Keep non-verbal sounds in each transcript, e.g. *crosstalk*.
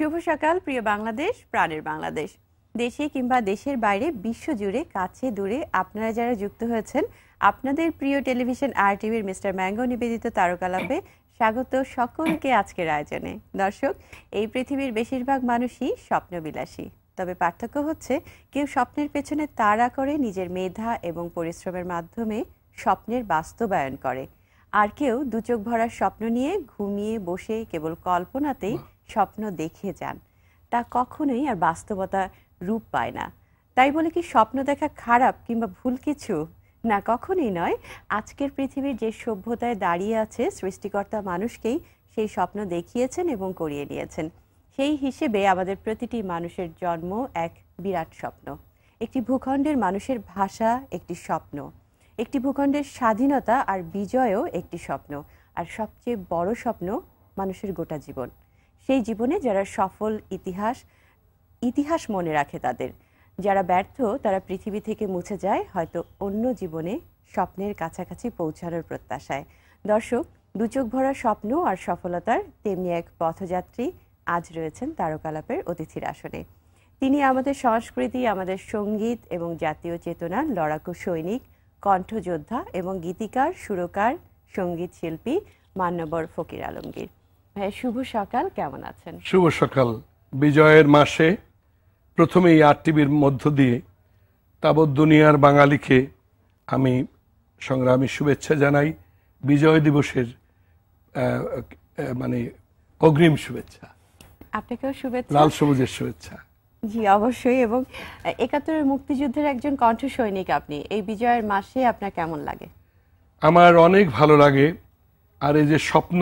শুভ সকাল প্রিয় বাংলাদেশ প্রাণের বাংলাদেশ দেশে কিংবা দেশের বাইরে বিশ্বজুড়ে কাছে দূরে আপনারা যারা যুক্ত হয়েছেন আপনাদের প্রিয় টেলিভিশন আর টিভির মিস্টার ম্যাঙ্গো নিবেদিত তারকালাপে স্বাগত সকলকে আজকের আয়োজনে দর্শক এই পৃথিবীর বেশিরভাগ মানুষই স্বপ্নবিলাসী তবে পার্থক্য হচ্ছে কেউ স্বপ্নের পেছনে তাড়া করে নিজের মেধা এবং পরিশ্রমের মাধ্যমে স্বপ্নের বাস্তবায়ন করে আর কেউ দুচোখ ভরার স্বপ্ন নিয়ে ঘুমিয়ে বসে কেবল কল্পনাতেই স্বপ্ন দেখিয়ে যান তা কখনোই আর বাস্তবতা রূপ পায় না তাই বলে কি স্বপ্ন দেখা খারাপ কিংবা ভুল কিছু না কখনই নয় আজকের পৃথিবীর যে সভ্যতায় দাঁড়িয়ে আছে সৃষ্টিকর্তা মানুষকেই সেই স্বপ্ন দেখিয়েছেন এবং করিয়ে নিয়েছেন সেই হিসেবে আমাদের প্রতিটি মানুষের জন্ম এক বিরাট স্বপ্ন একটি ভূখণ্ডের মানুষের ভাষা একটি স্বপ্ন একটি ভূখণ্ডের স্বাধীনতা আর বিজয়ও একটি স্বপ্ন আর সবচেয়ে বড় স্বপ্ন মানুষের গোটা জীবন সেই জীবনে যারা সফল ইতিহাস ইতিহাস মনে রাখে তাদের যারা ব্যর্থ তারা পৃথিবী থেকে মুছে যায় হয়তো অন্য জীবনে স্বপ্নের কাছাকাছি পৌঁছানোর প্রত্যাশায় দর্শক দুচোখ ভরা স্বপ্ন আর সফলতার তেমনি এক পথযাত্রী আজ রয়েছেন তারকালাপের অতিথির আসনে তিনি আমাদের সংস্কৃতি আমাদের সঙ্গীত এবং জাতীয় চেতনার লড়াকু সৈনিক কণ্ঠযোদ্ধা এবং গীতিকার সুরকার সঙ্গীত শিল্পী মান্যবর ফকির আলমগীর হ্যাঁ শুভ সকাল কেমন আছেন শুভ সকাল বিজয়ের মাসে এই আর টিভির মধ্য দিয়ে তাবৎ দুনিয়ার বাঙালিকে আমি সংগ্রামী শুভেচ্ছা জানাই বিজয় দিবসের মানে অগ্রিম শুভেচ্ছা আপনাকেও শুভেচ্ছা লাল সবুজের শুভেচ্ছা জি অবশ্যই এবং একাত্তরের মুক্তিযুদ্ধের একজন কণ্ঠ সৈনিক আপনি এই বিজয়ের মাসে আপনার কেমন লাগে আমার অনেক ভালো লাগে আর এই যে স্বপ্ন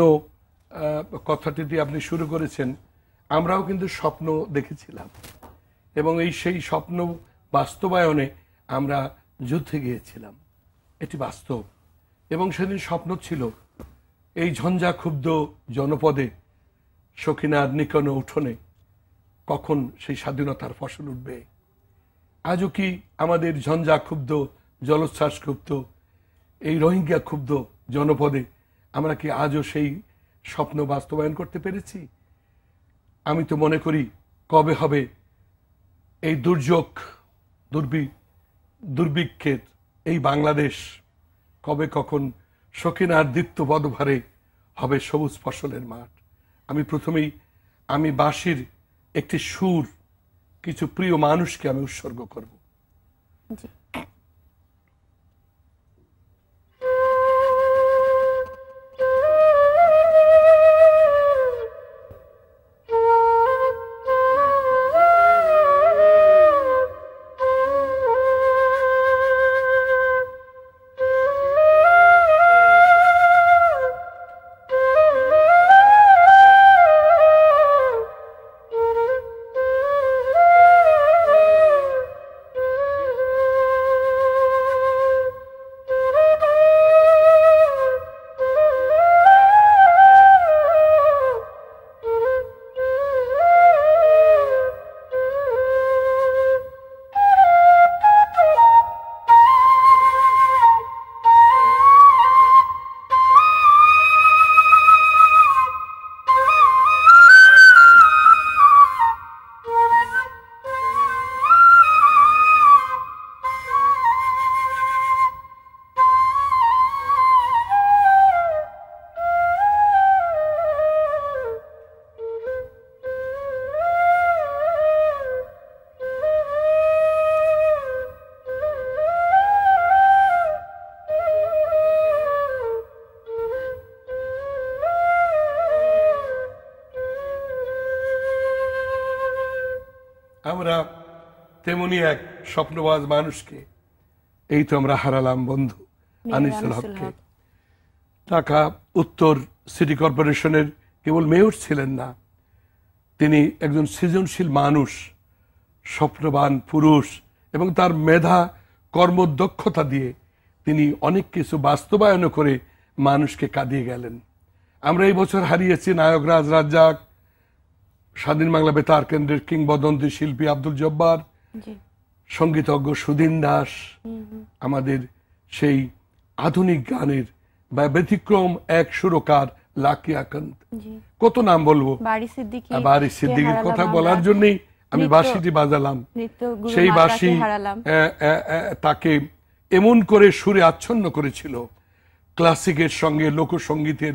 কথাটি দিয়ে আপনি শুরু করেছেন আমরাও কিন্তু স্বপ্ন দেখেছিলাম এবং এই সেই স্বপ্ন বাস্তবায়নে আমরা যুদ্ধে গিয়েছিলাম এটি বাস্তব এবং সেদিন স্বপ্ন ছিল এই ঝঞ্ঝা ক্ষুব্ধ জনপদে সখিনার নিকন উঠোনে কখন সেই স্বাধীনতার ফসল উঠবে আজও কি আমাদের ঝঞ্ঝা ক্ষুব্ধ জলোচ্ছ্বাস ক্ষুব্ধ এই রোহিঙ্গা ক্ষুব্ধ জনপদে আমরা কি আজও সেই স্বপ্ন বাস্তবায়ন করতে পেরেছি আমি তো মনে করি কবে হবে এই দুর্যোগ দুর্বি দুর্ভিক্ষের এই বাংলাদেশ কবে কখন সখিনার দীপ্ত পদভারে হবে সবুজ ফসলের মাঠ আমি প্রথমেই আমি বাঁশির একটি সুর কিছু প্রিয় মানুষকে আমি উৎসর্গ করব আমরা তেমনি এক স্বপ্নবাজ মানুষকে এই তো আমরা হারালাম বন্ধু আনিসুল হককে টাকা উত্তর সিটি কর্পোরেশনের কেবল মেয়র ছিলেন না তিনি একজন সৃজনশীল মানুষ স্বপ্নবান পুরুষ এবং তার মেধা কর্মদক্ষতা দিয়ে তিনি অনেক কিছু বাস্তবায়ন করে মানুষকে কাঁদিয়ে গেলেন আমরা এই বছর হারিয়েছি নায়ক রাজ রাজ্জাক স্বাধীন বাংলা বেতার কেন্দ্রের কিংবদন্তি শিল্পী আব্দুল জব্বার সঙ্গীতজ্ঞ সুধীন দাস আমাদের সেই আধুনিক গানের বা ব্যতিক্রম এক সুরকার লাকি আকান্ত কত নাম বলবো বাড়ি সিদ্দিকির কথা বলার জন্যই আমি বাঁশিটি বাজালাম সেই বাসি তাকে এমন করে সুরে আচ্ছন্ন করেছিল ক্লাসিকের সঙ্গে লোকসঙ্গীতের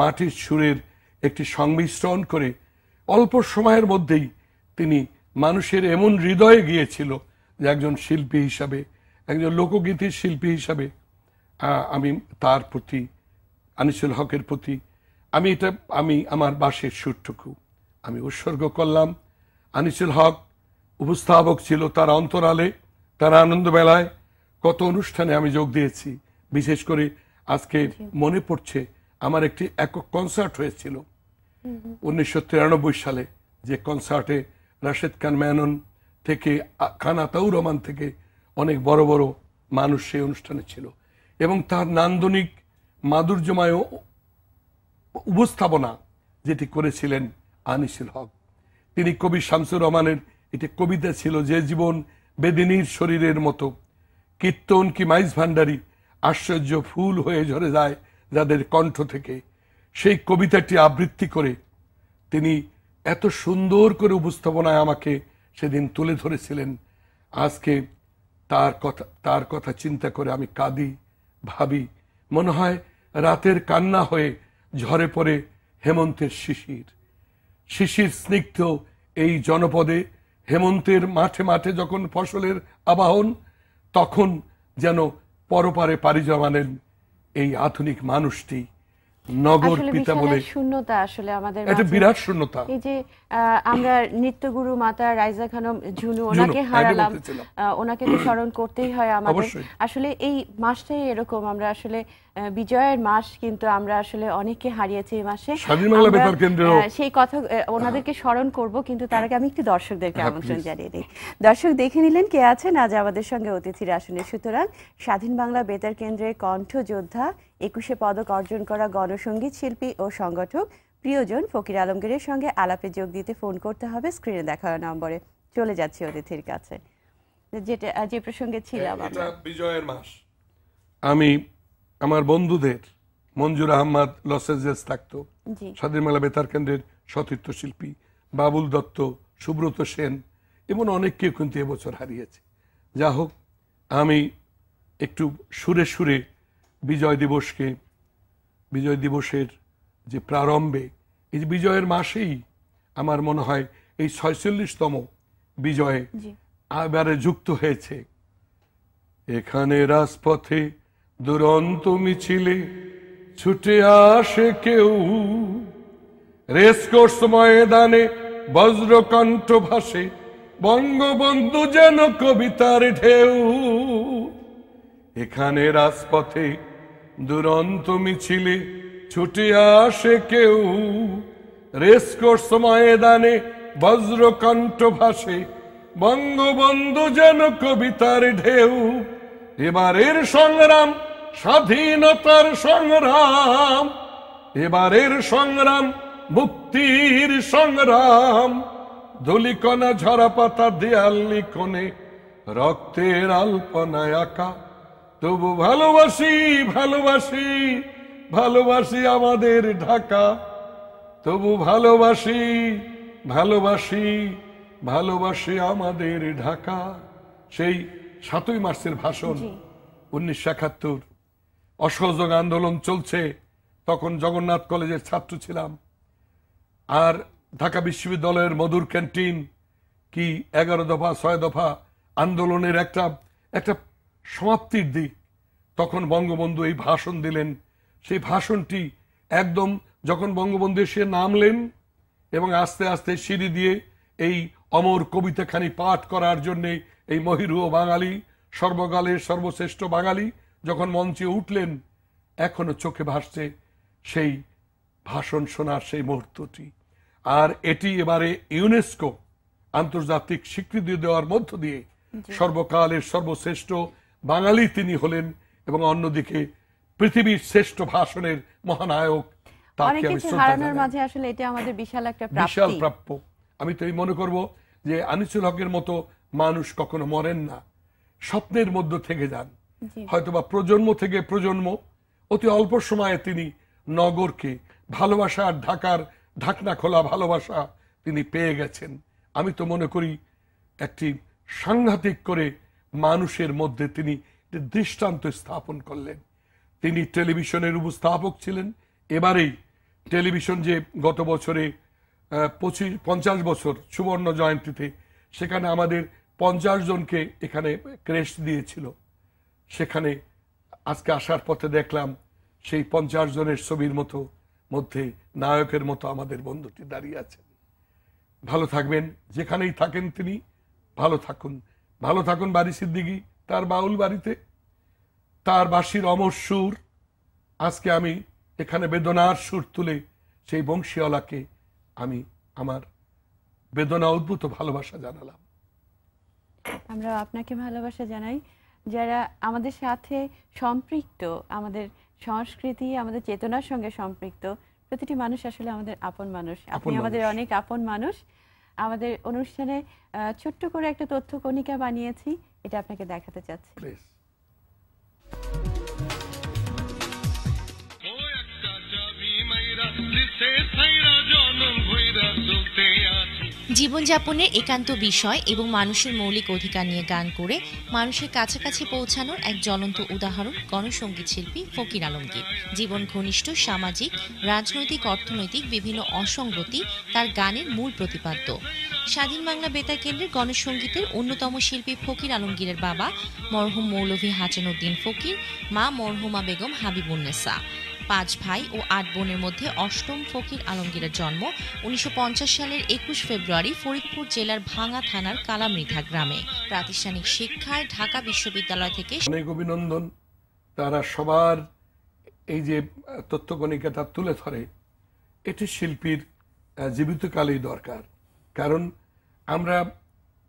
মাটির সুরের একটি সংমিশ্রণ করে অল্প সময়ের মধ্যেই তিনি মানুষের এমন হৃদয়ে গিয়েছিল যে একজন শিল্পী হিসাবে একজন লোকগীতির শিল্পী হিসাবে আমি তার প্রতি আনিসুল হকের প্রতি আমি এটা আমি আমার বাসের সুরটুকু আমি উৎসর্গ করলাম আনিসুল হক উপস্থাপক ছিল তার অন্তরালে তার আনন্দবেলায় কত অনুষ্ঠানে আমি যোগ দিয়েছি বিশেষ করে আজকে মনে পড়ছে আমার একটি একক কনসার্ট হয়েছিল উনিশশো সালে যে কনসার্টে রাশেদ খান ম্যানন থেকে খান আতাউর রহমান থেকে অনেক বড় বড় মানুষ সেই অনুষ্ঠানে ছিল এবং তার নান্দনিক মাধুর্যময় উপস্থাপনা যেটি করেছিলেন আনিসুল হক তিনি কবি শামসুর রহমানের এটি কবিতা ছিল যে জীবন বেদিনীর শরীরের মতো কীর্তন কি মাইজ ভান্ডারী আশ্চর্য ফুল হয়ে ঝরে যায় যাদের কণ্ঠ থেকে সেই কবিতাটি আবৃত্তি করে তিনি এত সুন্দর করে উপস্থাপনায় আমাকে সেদিন তুলে ধরেছিলেন আজকে তার কথা তার কথা চিন্তা করে আমি কাঁদি ভাবি মনে হয় রাতের কান্না হয়ে ঝরে পড়ে হেমন্তের শিশির শিশির স্নিগ্ধ এই জনপদে হেমন্তের মাঠে মাঠে যখন ফসলের আবাহন তখন যেন পরপারে পাড়ি জমালেন এই আধুনিক মানুষটি নগর পিতা বলে শূন্যতা আসলে আমাদের এটা বিরাট শূন্যতা এই যে আমরা নৃত্যগুরু মাতা রাইজা খানম ঝুনু ওনাকে হ্যাঁ, হারালাম ওনাকে তো স্মরণ করতেই হয় আমাদের আসলে এই মাসটাই এরকম আমরা আসলে বিজয়ের মাস কিন্তু আমরা আসলে অনেককে হারিয়েছি এই মাসে সেই কথা ওনাদেরকে স্মরণ করব কিন্তু তার আগে আমি একটু দর্শকদেরকে আমন্ত্রণ জানিয়ে দিই দর্শক দেখে নিলেন কে আছেন আজ আমাদের সঙ্গে অতিথিরা আসলে সুতরাং স্বাধীন বাংলা বেতার কেন্দ্রের কণ্ঠ যোদ্ধা একুশে পদক অর্জন করা গণসঙ্গীত শিল্পী ও সংগঠক প্রিয়জন ফকির আলমগীরের সঙ্গে আলাপে যোগ দিতে ফোন করতে হবে স্ক্রিনে দেখানো নম্বরে চলে যাচ্ছি অতিথির কাছে যেটা যে প্রসঙ্গে ছিলাম বিজয়ের মাস আমি আমার বন্ধুদের মঞ্জুর আহমদ লস এঞ্জেলস থাকতো স্বাধীন মেলা বেতার কেন্দ্রের সতীর্থ শিল্পী বাবুল দত্ত সুব্রত সেন এমন অনেককে কিন্তু এবছর হারিয়েছে যা হোক আমি একটু সুরে সুরে বিজয় দিবসকে বিজয় দিবসের যে প্রারম্ভে এই যে বিজয়ের মাসেই আমার মনে হয় এই ছয়চল্লিশতম বিজয়ে আবারে যুক্ত হয়েছে এখানে রাজপথে দুরন্ত মিছিলে ছুটে আসে কেউ রেসকোর্স ময়দানে বজ্রকণ্ঠ ভাসে বঙ্গবন্ধু যেন কবিতার ঢেউ এখানে রাজপথে দুরন্ত মিছিলে ছুটে আসে কেউ রেসকোর্স ময়দানে বজ্রকণ্ঠ ভাসে বঙ্গবন্ধু যেন কবিতার ঢেউ এবারের সংগ্রাম স্বাধীনতার সংগ্রাম এবারের সংগ্রাম মুক্তির সংগ্রাম ধুলিকণা ঝরা পাতা দেয়াল লিখনে রক্তের আলপনায় আঁকা তবু ভালোবাসি ভালোবাসি ভালোবাসি আমাদের ঢাকা তবু ভালোবাসি ভালোবাসি ভালোবাসি আমাদের ঢাকা সেই সাতই মার্চের ভাষণ উনিশশো একাত্তর অসহযোগ আন্দোলন চলছে তখন জগন্নাথ কলেজের ছাত্র ছিলাম আর ঢাকা বিশ্ববিদ্যালয়ের মধুর ক্যান্টিন কি এগারো দফা ছয় দফা আন্দোলনের একটা একটা সমাপ্তির দিক তখন বঙ্গবন্ধু এই ভাষণ দিলেন সেই ভাষণটি একদম যখন বঙ্গবন্ধু এসে নামলেন এবং আস্তে আস্তে সিঁড়ি দিয়ে এই অমর কবিতাখানি পাঠ করার জন্যে এই মহিরুহ বাঙালি সর্বকালের সর্বশ্রেষ্ঠ বাঙালি যখন মঞ্চে উঠলেন এখনো চোখে ভাসছে সেই ভাষণ শোনার সেই মুহূর্তটি আর এটি এবারে ইউনেস্কো আন্তর্জাতিক স্বীকৃতি দেওয়ার মধ্য দিয়ে সর্বকালের সর্বশ্রেষ্ঠ বাঙালি তিনি হলেন এবং অন্যদিকে পৃথিবীর শ্রেষ্ঠ ভাষণের মহানায়ক আমি হারানোর মাঝে বিশাল প্রাপ্য আমি তো মনে করব যে আনিসুল হকের মতো মানুষ কখনো মরেন না স্বপ্নের মধ্যে থেকে যান হয়তোবা প্রজন্ম থেকে প্রজন্ম অতি অল্প সময়ে তিনি নগরকে ভালোবাসা আর ঢাকার ঢাকনা খোলা ভালোবাসা তিনি পেয়ে গেছেন আমি তো মনে করি একটি সাংঘাতিক করে মানুষের মধ্যে তিনি দৃষ্টান্ত স্থাপন করলেন তিনি টেলিভিশনের উপস্থাপক ছিলেন এবারেই টেলিভিশন যে গত বছরে পঁচিশ পঞ্চাশ বছর সুবর্ণ জয়ন্তীতে সেখানে আমাদের পঞ্চাশ জনকে এখানে ক্রেস্ট দিয়েছিল সেখানে আজকে আসার পথে দেখলাম সেই পঞ্চাশ জনের ছবির মতো মধ্যে নায়কের মতো আমাদের বন্ধুটি দাঁড়িয়ে আছেন ভালো থাকবেন যেখানেই থাকেন তিনি ভালো থাকুন ভালো থাকুন বাড়ি সিদ্দিকি তার বাউল বাড়িতে তার বাসির অমর সুর আজকে আমি এখানে বেদনার সুর তুলে সেই বংশীওয়ালাকে আমি আমার বেদনা উদ্ভূত ভালোবাসা জানালাম আমরা আপনাকে ভালোবাসা জানাই যারা আমাদের সাথে সম্পৃক্ত আমাদের সংস্কৃতি আমাদের চেতনার সঙ্গে সম্পৃক্ত প্রতিটি মানুষ আসলে আমাদের আপন মানুষ আপনি আমাদের অনেক আপন মানুষ আমাদের অনুষ্ঠানে ছোট্ট করে একটা তথ্য কণিকা বানিয়েছি এটা আপনাকে দেখাতে চাচ্ছি প্লিজ জীবনযাপনের একান্ত বিষয় এবং মানুষের মৌলিক অধিকার নিয়ে গান করে মানুষের কাছাকাছি পৌঁছানোর এক জ্বলন্ত উদাহরণ গণসঙ্গীত শিল্পী ফকির আলমগীর জীবন ঘনিষ্ঠ সামাজিক রাজনৈতিক অর্থনৈতিক বিভিন্ন অসঙ্গতি তার গানের মূল প্রতিপাদ্য স্বাধীন বাংলা বেতার কেন্দ্রের গণসঙ্গীতের অন্যতম শিল্পী ফকির আলমগীরের বাবা মরহুম মৌলভী উদ্দিন ফকির মা মরহুমা বেগম হাবিবুন্নেসা পাঁচ ভাই ও আট বোনের মধ্যে অষ্টম ফকির আলমগীরের জন্ম উনিশশো সালের একুশ ফেব্রুয়ারি ফরিদপুর জেলার ভাঙা থানার কালামৃথা গ্রামে প্রাতিষ্ঠানিক শিক্ষায় ঢাকা বিশ্ববিদ্যালয় থেকে অনেক অভিনন্দন তারা সবার এই যে তথ্যকণিকা তার তুলে ধরে এটি শিল্পীর জীবিতকালেই দরকার কারণ আমরা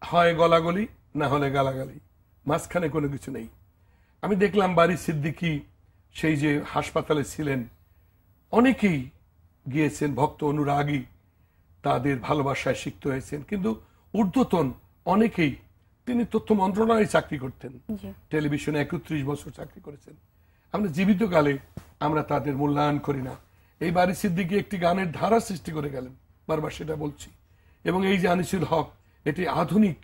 হয় গলাগলি না হলে গালাগালি মাঝখানে কোনো কিছু নেই আমি দেখলাম বাড়ি সিদ্দিকী সেই যে হাসপাতালে ছিলেন অনেকেই গিয়েছেন ভক্ত অনুরাগী তাদের ভালোবাসায় সিক্ত হয়েছেন কিন্তু ঊর্ধ্বতন অনেকেই তিনি তথ্য মন্ত্রণালয়ে চাকরি করতেন টেলিভিশনে একত্রিশ বছর চাকরি করেছেন আমরা জীবিতকালে আমরা তাদের মূল্যায়ন করি না এই বাড়ি সিদ্দিকি একটি গানের ধারা সৃষ্টি করে গেলেন বারবার সেটা বলছি এবং এই যে আনিসুল হক এটি আধুনিক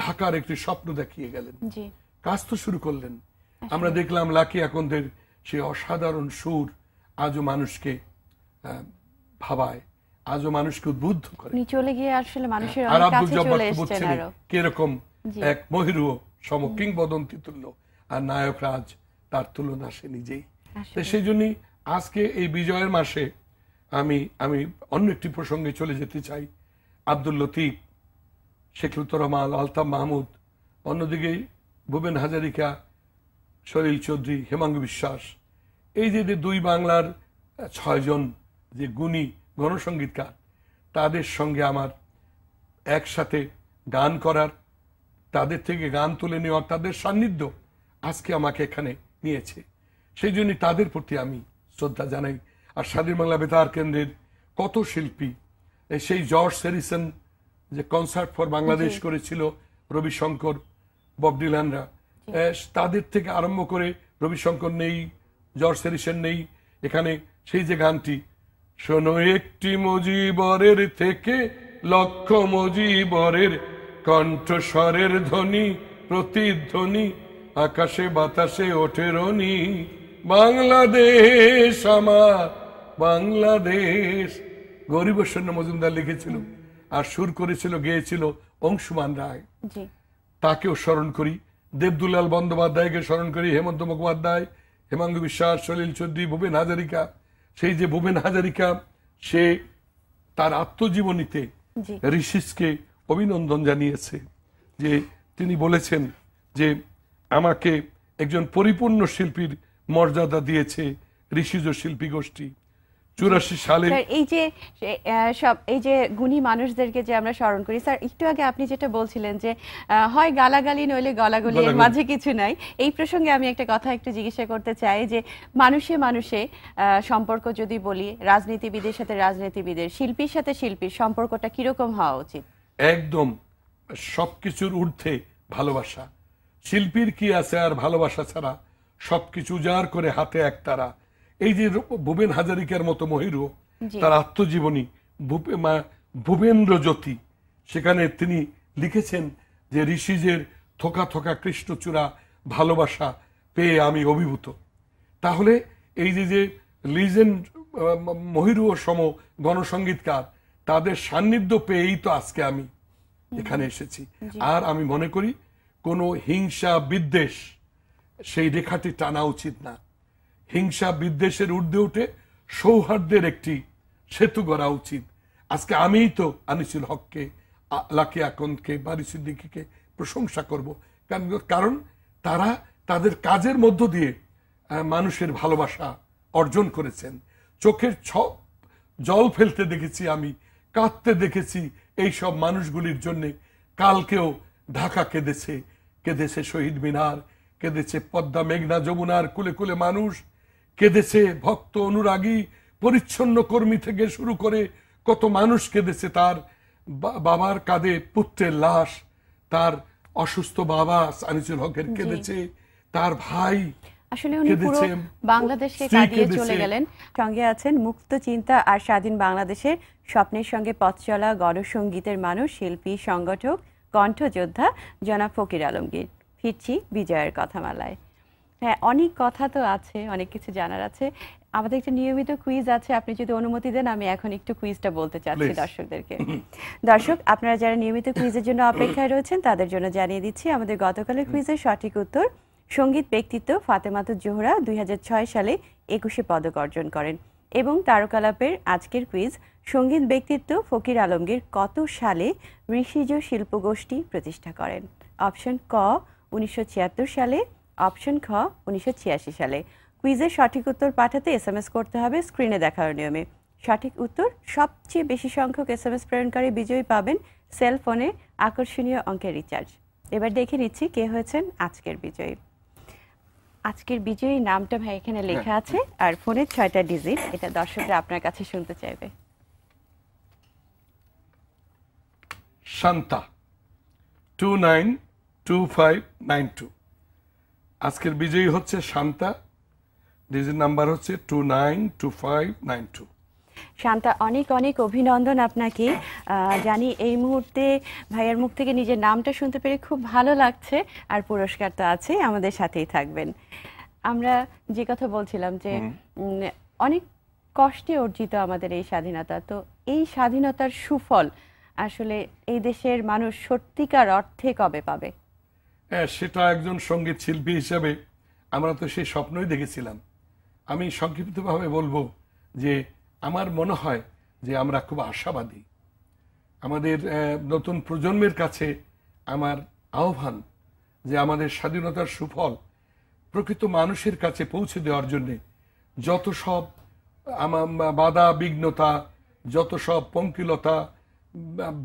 ঢাকার একটি স্বপ্ন দেখিয়ে গেলেন কাজ তো শুরু করলেন আমরা দেখলাম লাকি আকন্দের সেই অসাধারণ সুর আজও মানুষকে ভাবায় আজও মানুষকে উদ্বুদ্ধ করে চলে গিয়ে আসলে মানুষের হ্যাঁ, আর আব্দুল জব্বার কিরকম এক মহিরু সম কিংবদন্তি তুল্য আর নায়ক রাজ তার তুলনা সে নিজেই সেই জন্যই আজকে এই বিজয়ের মাসে আমি আমি অন্য একটি প্রসঙ্গে চলে যেতে চাই আব্দুল লতিফ শেখলুতর রহমান আলতাফ মাহমুদ অন্যদিকে ভুবেন হাজারিকা সলিল চৌধুরী হেমাঙ্গ বিশ্বাস এই যে দুই বাংলার ছয়জন যে গুণী গণসঙ্গীতকার তাদের সঙ্গে আমার একসাথে গান করার তাদের থেকে গান তুলে নেওয়ার তাদের সান্নিধ্য আজকে আমাকে এখানে নিয়েছে সেই জন্যই তাদের প্রতি আমি শ্রদ্ধা জানাই আর স্বাধীন বাংলা বেতার কেন্দ্রের কত শিল্পী সেই জর্জ সেরিসন যে কনসার্ট ফর বাংলাদেশ করেছিল রবিশঙ্কর ববডিলানরা তাদের থেকে আরম্ভ করে রবিশঙ্কর নেই জর্জ সেরিসের নেই এখানে সেই যে গানটি শোনো একটি মজিবরের থেকে লক্ষ মজিবরের কণ্ঠস্বরের ধ্বনি প্রতিধ্বনি আকাশে বাতাসে ওঠে রনি বাংলাদেশ আমার বাংলাদেশ সৈন্য মজুমদার লিখেছিল আর সুর করেছিল গেয়েছিল অংশুমান রায় তাকেও স্মরণ করি দেবদুলাল বন্দ্যোপাধ্যায়কে স্মরণ করি হেমন্ত মুখোপাধ্যায় হেমাঙ্গ বিশ্বাস সলিল চৌধুরী ভুবেন হাজারিকা সেই যে ভুবেন হাজারিকা সে তার আত্মজীবনীতে ঋষিসকে অভিনন্দন জানিয়েছে যে তিনি বলেছেন যে আমাকে একজন পরিপূর্ণ শিল্পীর মর্যাদা দিয়েছে ঋষিজ শিল্পী গোষ্ঠী চুরাশি সালে এই যে সব এই যে গুণী মানুষদেরকে যে আমরা স্মরণ করি স্যার একটু আগে আপনি যেটা বলছিলেন যে হয় গালাগালি নইলে গলাগলি এর মাঝে কিছু নাই এই প্রসঙ্গে আমি একটা কথা একটু জিজ্ঞাসা করতে চাই যে মানুষে মানুষে সম্পর্ক যদি বলি রাজনীতিবিদের সাথে রাজনীতিবিদের শিল্পীর সাথে শিল্পীর সম্পর্কটা কিরকম হওয়া উচিত একদম সবকিছুর ঊর্ধ্বে ভালোবাসা শিল্পীর কি আছে আর ভালোবাসা ছাড়া সবকিছু উজাড় করে হাতে একতারা এই যে ভুবেন হাজারিকার মতো মহিরু তার আত্মজীবনী ভূপেন্দ্র জ্যোতি সেখানে তিনি লিখেছেন যে ঋষিজের থোকা থোকা কৃষ্ণচূড়া ভালোবাসা পেয়ে আমি অভিভূত তাহলে এই যে যে লিজেন্ড মহিরু ও সম গণসঙ্গীতকার তাদের সান্নিধ্য পেয়েই তো আজকে আমি এখানে এসেছি আর আমি মনে করি কোনো হিংসা বিদ্বেষ সেই রেখাটি টানা উচিত না হিংসা বিদ্বেষের ঊর্ধ্বে উঠে সৌহার্দ্যের একটি সেতু গড়া উচিত আজকে আমিই তো আনিসুল হককে লাকি আকনকে বারি সিদ্দিকিকে প্রশংসা করব কারণ তারা তাদের কাজের মধ্য দিয়ে মানুষের ভালোবাসা অর্জন করেছেন চোখের ছ জল ফেলতে দেখেছি আমি কাঁদতে দেখেছি এই সব মানুষগুলির জন্য কালকেও ঢাকা কেঁদেছে কেঁদেছে শহীদ মিনার কেঁদেছে পদ্মা মেঘনা যমুনার কুলে কুলে মানুষ কেঁদেছে ভক্ত অনুরাগী পরিচ্ছন্ন কর্মী থেকে শুরু করে কত মানুষ কেঁদেছে তার বাবার কাঁধে পুত্রের লাশ তার অসুস্থ বাবা আনিসুল হকের কেঁদেছে তার ভাই আসলে উনি পুরো বাংলাদেশকে কাঁদিয়ে চলে গেলেন সঙ্গে আছেন মুক্ত চিন্তা আর স্বাধীন বাংলাদেশের স্বপ্নের সঙ্গে পথ চলা গণসঙ্গীতের মানুষ শিল্পী সংগঠক কণ্ঠযোদ্ধা জনাব ফকির আলমগীর ফিরছি বিজয়ের কথামালায় হ্যাঁ অনেক কথা তো আছে অনেক কিছু জানার আছে আমাদের একটা নিয়মিত কুইজ আছে আপনি যদি অনুমতি দেন আমি এখন একটু কুইজটা বলতে চাচ্ছি দর্শকদেরকে দর্শক আপনারা যারা নিয়মিত কুইজের জন্য অপেক্ষায় রয়েছেন তাদের জন্য জানিয়ে দিচ্ছি আমাদের গতকালের কুইজের সঠিক উত্তর সঙ্গীত ব্যক্তিত্ব ফাতেমাতু জোহরা দুই সালে একুশে পদক অর্জন করেন এবং তারকালাপের আজকের কুইজ সঙ্গীত ব্যক্তিত্ব ফকির আলমগীর কত সালে ঋষিজ শিল্পগোষ্ঠী প্রতিষ্ঠা করেন অপশন ক উনিশশো সালে অপশন খ উনিশশো সালে কুইজের সঠিক উত্তর পাঠাতে এস করতে হবে স্ক্রিনে দেখার নিয়মে সঠিক উত্তর সবচেয়ে বেশি সংখ্যক এস এম এস প্রেরণকারী বিজয়ী পাবেন সেলফোনে আকর্ষণীয় অঙ্কের রিচার্জ এবার দেখে নিচ্ছি কে হয়েছেন আজকের বিজয়ী আজকের বিজয়ী নামটা ভাই এখানে হ্যাঁ। লেখা আছে আর ফোনের ছয়টা ডিজিট এটা দর্শকরা আপনার কাছে শুনতে চাইবে Shanta two nine two five nine two আজকের বিজয়ী হচ্ছে শান্তা ডিজিট নাম্বার হচ্ছে two nine two five nine two Shanta অনেক অনেক অভিনন্দন আপনাকে জানি এই মুহূর্তে ভাইয়ের মুখ থেকে নিজের নামটা শুনতে পেরে খুব ভালো লাগছে আর পুরস্কার তো আছে আমাদের সাথেই থাকবেন আমরা যে কথা বলছিলাম যে অনেক কষ্টে অর্জিত আমাদের এই স্বাধীনতা তো এই স্বাধীনতার সুফল আসলে এই দেশের মানুষ সত্যিকার অর্থে কবে পাবে হ্যাঁ, সেটা একজন সঙ্গীত শিল্পী হিসাবে আমরা তো সেই স্বপ্নই দেখেছিলাম আমি সংক্ষিপ্তভাবে বলবো যে আমার মনে হয় যে আমরা খুব আশাবাদী আমাদের নতুন প্রজন্মের কাছে আমার আহ্বান যে আমাদের স্বাধীনতার সুফল প্রকৃত মানুষের কাছে পৌঁছে দেওয়ার জন্যে যত সব বাধা বিঘ্নতা যত সব পঙ্কিলতা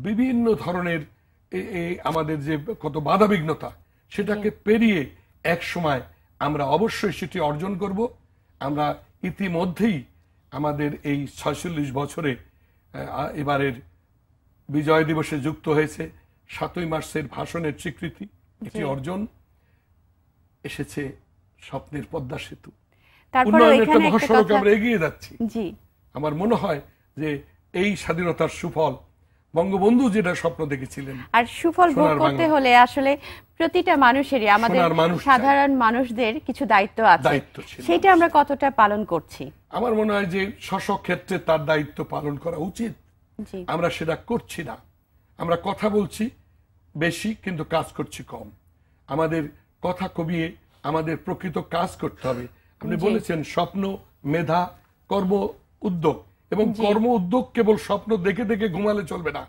বিভিন্ন ধরনের আমাদের যে কত বাধা বিঘ্নতা সেটাকে পেরিয়ে এক সময় আমরা অবশ্যই সেটি অর্জন করব আমরা ইতিমধ্যেই আমাদের এই ছয়চল্লিশ বছরে এবারের বিজয় দিবসে যুক্ত হয়েছে সাতই মার্চের ভাষণের স্বীকৃতি এটি অর্জন এসেছে স্বপ্নের পদ্মা সেতু উন্নয়নেরটা মহাসড়কে আমরা এগিয়ে যাচ্ছি আমার মনে হয় যে এই স্বাধীনতার সুফল বঙ্গবন্ধু যেটা স্বপ্ন দেখেছিলেন আর সুফল ভোগ করতে হলে আসলে প্রতিটা মানুষেরই আমাদের সাধারণ মানুষদের কিছু দায়িত্ব আছে সেটা আমরা কতটা পালন করছি আমার মনে হয় যে শাসক ক্ষেত্রে তার দায়িত্ব পালন করা উচিত আমরা সেটা করছি না আমরা কথা বলছি বেশি কিন্তু কাজ করছি কম আমাদের কথা কমিয়ে আমাদের প্রকৃত কাজ করতে হবে আপনি বলেছেন স্বপ্ন মেধা কর্ম উদ্যোগ এবং কর্ম উদ্যোগ কেবল স্বপ্ন দেখে দেখে ঘুমালে চলবে না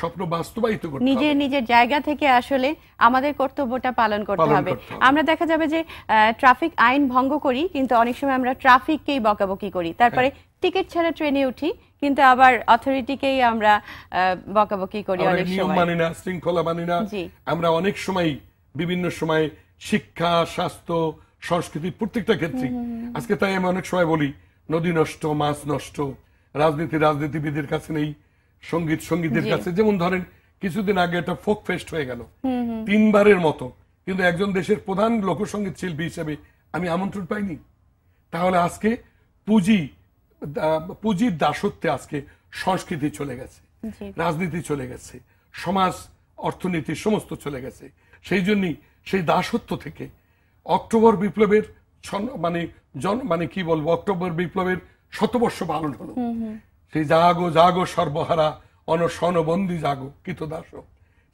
স্বপ্ন বাস্তবায়িত করতে নিজের নিজের জায়গা থেকে আসলে আমাদের কর্তব্যটা পালন করতে হবে আমরা দেখা যাবে যে ট্রাফিক আইন ভঙ্গ করি কিন্তু অনেক সময় আমরা ট্রাফিককেই বকাবকি করি তারপরে হ্যাঁ। টিকিট ছাড়া ট্রেনে উঠি কিন্তু আবার অথরিটিকেই আমরা বকাবকি করি অনেক সময় নিয়ম মানি না শৃঙ্খলা মানি না আমরা অনেক সময় বিভিন্ন সময় শিক্ষা স্বাস্থ্য সংস্কৃতি প্রত্যেকটা ক্ষেত্রে আজকে তাই আমি অনেক সময় বলি নদী নষ্ট মাছ নষ্ট রাজনীতি রাজনীতিবিদের কাছে নেই সঙ্গীত সঙ্গীতের কাছে যেমন ধরেন কিছুদিন আগে একটা ফোক ফেস্ট হয়ে গেল তিনবারের মতো কিন্তু একজন দেশের প্রধান লোকসঙ্গীত শিল্পী হিসেবে আমি আমন্ত্রণ পাইনি তাহলে আজকে পুঁজি পুঁজির দাসত্বে আজকে সংস্কৃতি চলে গেছে রাজনীতি চলে গেছে সমাজ অর্থনীতি সমস্ত চলে গেছে সেই জন্যই সেই দাসত্ব থেকে অক্টোবর বিপ্লবের মানে জন মানে কি বলবো অক্টোবর বিপ্লবের শতবর্ষ পালন হলো সেই জাগো জাগো সর্বহারা অনশনবন্দী জাগো দাস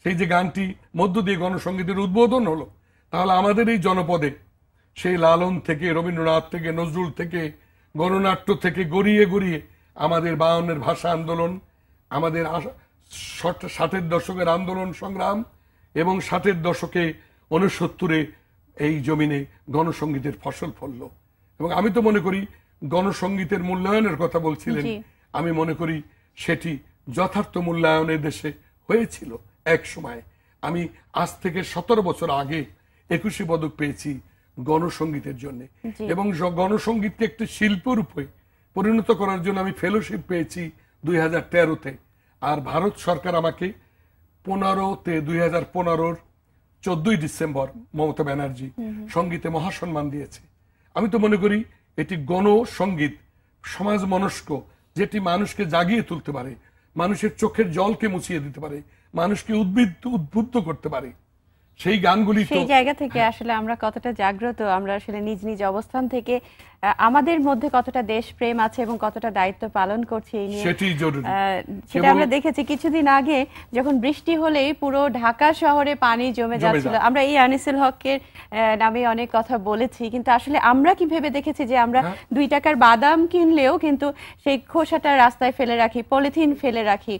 সেই যে গানটি মধ্য দিয়ে গণসঙ্গীতের উদ্বোধন হলো তাহলে আমাদের এই জনপদে সেই লালন থেকে রবীন্দ্রনাথ থেকে নজরুল থেকে গণনাট্য থেকে গড়িয়ে গড়িয়ে আমাদের বায়নের ভাষা আন্দোলন আমাদের ষাটের দশকের আন্দোলন সংগ্রাম এবং ষাটের দশকে উনসত্তরে এই জমিনে গণসঙ্গীতের ফসল ফলল এবং আমি তো মনে করি গণসংগীতের মূল্যায়নের কথা বলছিলেন আমি মনে করি সেটি যথার্থ মূল্যায়নে দেশে হয়েছিল এক সময় আমি আজ থেকে সতেরো বছর আগে একুশে পদক পেয়েছি গণসঙ্গীতের জন্য এবং গণসঙ্গীতকে একটি শিল্প রূপে পরিণত করার জন্য আমি ফেলোশিপ পেয়েছি দুই হাজার তেরোতে আর ভারত সরকার আমাকে পনেরোতে দুই হাজার পনেরোর চোদ্দই ডিসেম্বর মমতা ব্যানার্জি সঙ্গীতে মহাসম্মান দিয়েছে আমি তো মনে করি এটি গণসঙ্গীত সমাজ মনস্ক যেটি মানুষকে জাগিয়ে তুলতে পারে মানুষের চোখের জলকে মুছিয়ে দিতে পারে মানুষকে উদ্ভিদ উদ্বুদ্ধ করতে পারে সেই গানগুলি সেই জায়গা থেকে হ্যাঁ। আসলে আমরা কতটা জাগ্রত আমরা আসলে নিজ নিজ অবস্থান থেকে আমাদের মধ্যে কতটা দেশপ্রেম আছে এবং কতটা দায়িত্ব পালন করছি এই নিয়ে সেটি জরুরি সেটা আমরা দেখেছি কিছুদিন আগে যখন বৃষ্টি হলেই পুরো ঢাকা শহরে পানি জমে যাচ্ছিল আমরা এই আনিসুল হকের নামে অনেক কথা বলেছি কিন্তু আসলে আমরা কি ভেবে দেখেছি যে আমরা হ্যাঁ। দুই টাকার বাদাম কিনলেও কিন্তু সেই খোসাটা রাস্তায় ফেলে রাখি পলিথিন ফেলে রাখি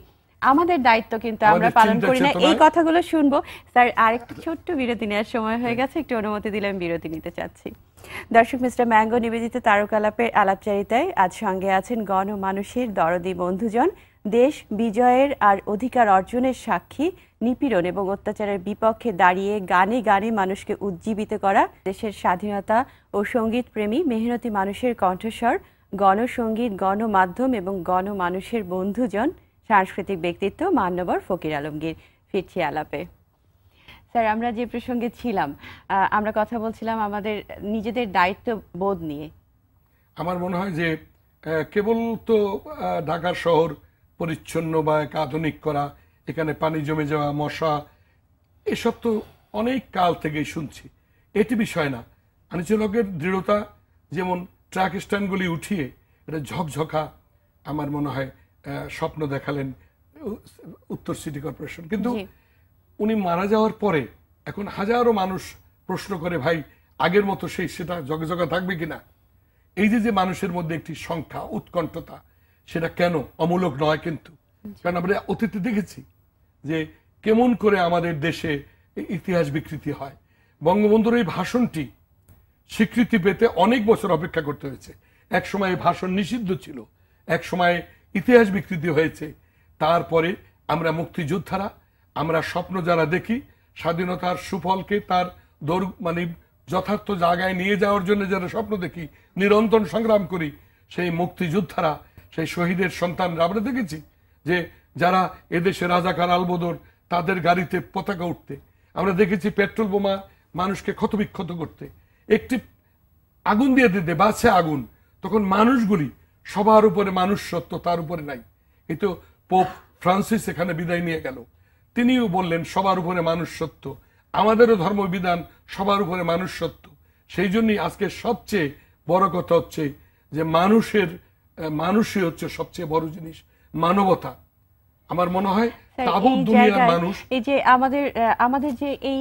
আমাদের দায়িত্ব কিন্তু আমরা পালন করি না এই কথাগুলো শুনবো স্যার আরেকটা ছোট্ট বিরতি নেওয়ার সময় হয়ে গেছে একটু অনুমতি দিলে আমি বিরতি নিতে চাচ্ছি দর্শক মিস্টার ম্যাঙ্গো নিবেদিত তারকালাপের আলাপচারিতায় আজ সঙ্গে আছেন গণ মানুষের দরদি বন্ধুজন দেশ বিজয়ের আর অধিকার অর্জনের সাক্ষী নিপীড়ন এবং অত্যাচারের বিপক্ষে দাঁড়িয়ে গানে গানে মানুষকে উজ্জীবিত করা দেশের স্বাধীনতা ও সঙ্গীত প্রেমী মেহনতি মানুষের কণ্ঠস্বর গণসঙ্গীত গণমাধ্যম এবং গণমানুষের বন্ধুজন সাংস্কৃতিক ব্যক্তিত্ব মান্যবর ফকির আলমগীর ফিরছি আলাপে স্যার আমরা যে প্রসঙ্গে ছিলাম আমরা কথা বলছিলাম আমাদের নিজেদের দায়িত্ব বোধ নিয়ে আমার মনে হয় যে কেবল তো ঢাকার শহর পরিচ্ছন্ন বা এক আধুনিক করা এখানে পানি জমে যাওয়া মশা এসব তো অনেক কাল থেকেই শুনছি এটি বিষয় না আনিচলকের দৃঢ়তা যেমন ট্রাক স্ট্যান্ডগুলি উঠিয়ে এটা ঝকঝকা আমার মনে হয় স্বপ্ন দেখালেন উত্তর সিটি কর্পোরেশন কিন্তু উনি মারা যাওয়ার পরে এখন হাজারো মানুষ প্রশ্ন করে ভাই আগের মতো সেই সেটা জগে জগজগা থাকবে কিনা এই যে যে মানুষের মধ্যে একটি সংখ্যা উৎকণ্ঠতা সেটা কেন অমূলক নয় কিন্তু কারণ আমরা অতীতে দেখেছি যে কেমন করে আমাদের দেশে ইতিহাস বিকৃতি হয় বঙ্গবন্ধুর এই ভাষণটি স্বীকৃতি পেতে অনেক বছর অপেক্ষা করতে হয়েছে এক সময় ভাষণ নিষিদ্ধ ছিল এক সময় ইতিহাস বিকৃতি হয়েছে তারপরে আমরা মুক্তিযোদ্ধারা আমরা স্বপ্ন যারা দেখি স্বাধীনতার সুফলকে তার দৌড় মানে যথার্থ জায়গায় নিয়ে যাওয়ার জন্য যারা স্বপ্ন দেখি নিরন্তর সংগ্রাম করি সেই মুক্তিযোদ্ধারা সেই শহীদের সন্তান আমরা দেখেছি যে যারা এদেশে রাজাকার আলবদর তাদের গাড়িতে পতাকা উঠতে আমরা দেখেছি পেট্রোল বোমা মানুষকে ক্ষতবিক্ষত করতে একটি আগুন দিয়ে দিতে বাসে আগুন তখন মানুষগুলি সবার উপরে মানুষ সত্য তার উপরে নাই এ তো পোপ ফ্রান্সিস এখানে বিদায় নিয়ে গেল তিনিও বললেন সবার উপরে মানুষ সত্য আমাদেরও ধর্মবিধান সবার উপরে মানুষ সত্য সেই জন্যই আজকে সবচেয়ে বড় কথা হচ্ছে যে মানুষের মানুষই হচ্ছে সবচেয়ে বড় জিনিস মানবতা আমার মনে হয় এই যে আমাদের আমাদের যে এই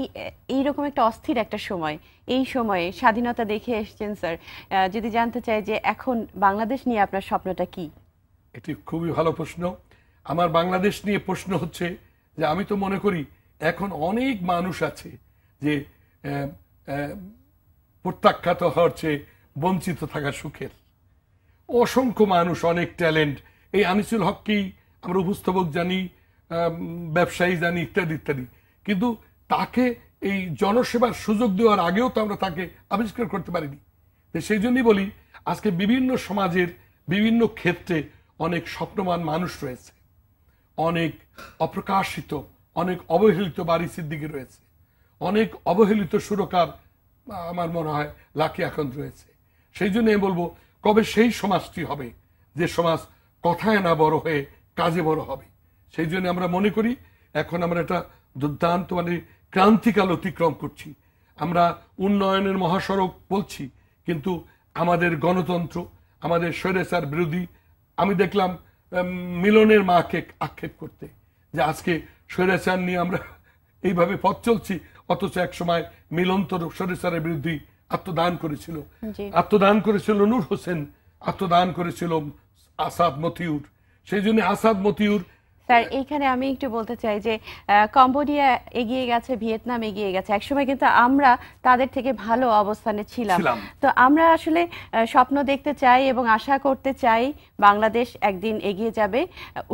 একটা অস্থির একটা সময় এই সময়ে স্বাধীনতা দেখে স্যার যদি জানতে চাই যে এখন বাংলাদেশ নিয়ে আপনার স্বপ্নটা কি এটি খুবই ভালো প্রশ্ন আমার বাংলাদেশ নিয়ে প্রশ্ন হচ্ছে যে আমি তো মনে করি এখন অনেক মানুষ আছে যে প্রত্যাখ্যাত হওয়ার চেয়ে বঞ্চিত থাকা সুখের অসংখ্য মানুষ অনেক ট্যালেন্ট এই আনিসুল হক আমরা উপস্থাপক জানি ব্যবসায়ী জানি ইত্যাদি ইত্যাদি কিন্তু তাকে এই জনসেবার সুযোগ দেওয়ার আগেও তো আমরা তাকে আবিষ্কার করতে পারিনি তো সেই জন্যই বলি আজকে বিভিন্ন সমাজের বিভিন্ন ক্ষেত্রে অনেক স্বপ্নমান মানুষ রয়েছে অনেক অপ্রকাশিত অনেক অবহেলিত বাড়ি সিদ্দিকি রয়েছে অনেক অবহেলিত সুরকার আমার মনে হয় লাকি এখন রয়েছে সেই জন্য বলবো কবে সেই সমাজটি হবে যে সমাজ কথায় না বড় হয়ে কাজে বড় হবে সেই জন্য আমরা মনে করি এখন আমরা একটা দুর্দান্ত মানে ক্রান্তিকাল অতিক্রম করছি আমরা উন্নয়নের মহাসড়ক বলছি কিন্তু আমাদের গণতন্ত্র আমাদের স্বৈরাচার বিরোধী আমি দেখলাম মিলনের মাকে আক্ষেপ করতে যে আজকে স্বৈরাচার নিয়ে আমরা এইভাবে পথ চলছি অথচ এক সময় মিলন তো স্বৈরাচারের বিরুদ্ধে আত্মদান করেছিল আত্মদান করেছিল নূর হোসেন আত্মদান করেছিল আসাদ মতিউর সেই জন্য আসাদ মতিউর স্যার এইখানে আমি একটু বলতে চাই যে কম্বোডিয়া এগিয়ে গেছে ভিয়েতনাম এগিয়ে গেছে একসময় কিন্তু আমরা তাদের থেকে ভালো অবস্থানে ছিলাম তো আমরা আসলে স্বপ্ন দেখতে চাই এবং আশা করতে চাই বাংলাদেশ একদিন এগিয়ে যাবে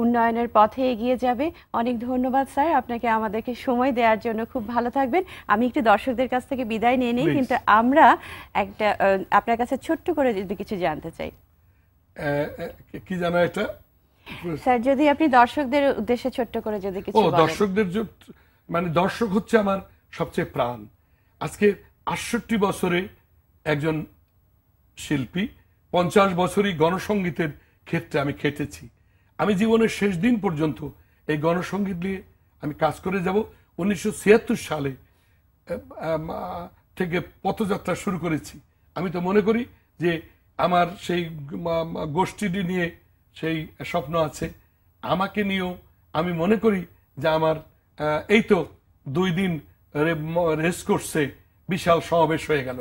উন্নয়নের পথে এগিয়ে যাবে অনেক ধন্যবাদ স্যার আপনাকে আমাদেরকে সময় দেওয়ার জন্য খুব ভালো থাকবেন আমি একটু দর্শকদের কাছ থেকে বিদায় নিয়ে নিই কিন্তু আমরা একটা আপনার কাছে ছোট্ট করে যদি কিছু জানতে চাই কি এটা স্যার যদি আপনি দর্শকদের উদ্দেশ্যে ছোট্ট করে যদি কিছু ও দর্শকদের মানে দর্শক হচ্ছে আমার সবচেয়ে প্রাণ আজকে আটষট্টি বছরে একজন শিল্পী পঞ্চাশ বছরই গণসংগীতের ক্ষেত্রে আমি খেটেছি আমি জীবনের শেষ দিন পর্যন্ত এই গণসঙ্গীত নিয়ে আমি কাজ করে যাব উনিশশো সালে থেকে পথযাত্রা শুরু করেছি আমি তো মনে করি যে আমার সেই গোষ্ঠীটি নিয়ে সেই স্বপ্ন আছে আমাকে নিয়েও আমি মনে করি যে আমার এই তো দুই দিন রেস করছে বিশাল সমাবেশ হয়ে গেল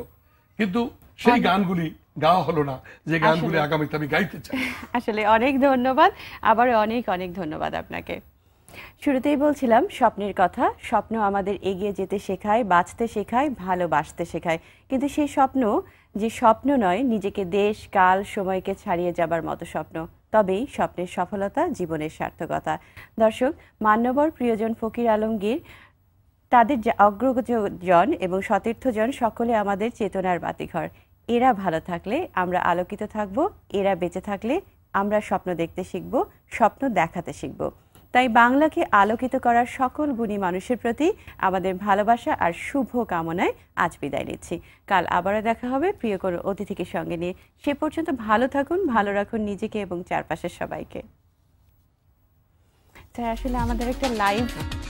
কিন্তু সেই আচ্ছা। গানগুলি গাওয়া হলো না যে গানগুলি আগামীতে আমি গাইতে চাই *laughs* আসলে অনেক ধন্যবাদ আবার অনেক অনেক ধন্যবাদ আপনাকে শুরুতেই বলছিলাম স্বপ্নের কথা স্বপ্ন আমাদের এগিয়ে যেতে শেখায় বাঁচতে শেখায় ভালোবাসতে শেখায় কিন্তু সেই স্বপ্ন যে স্বপ্ন নয় নিজেকে দেশ কাল সময়কে ছাড়িয়ে যাবার মতো স্বপ্ন তবেই স্বপ্নের সফলতা জীবনের সার্থকতা দর্শক মান্যবর প্রিয়জন ফকির আলমগীর তাদের অগ্রজন এবং সতীর্থজন সকলে আমাদের চেতনার বাতিঘর এরা ভালো থাকলে আমরা আলোকিত থাকব এরা বেঁচে থাকলে আমরা স্বপ্ন দেখতে শিখব স্বপ্ন দেখাতে শিখব তাই বাংলাকে আলোকিত করার সকল গুণী মানুষের প্রতি আমাদের ভালোবাসা আর শুভ কামনায় আজ বিদায় নিচ্ছি কাল আবারও দেখা হবে প্রিয় কোনো অতিথিকে সঙ্গে নিয়ে সে পর্যন্ত ভালো থাকুন ভালো রাখুন নিজেকে এবং চারপাশের সবাইকে তাই আসলে আমাদের একটা লাইভ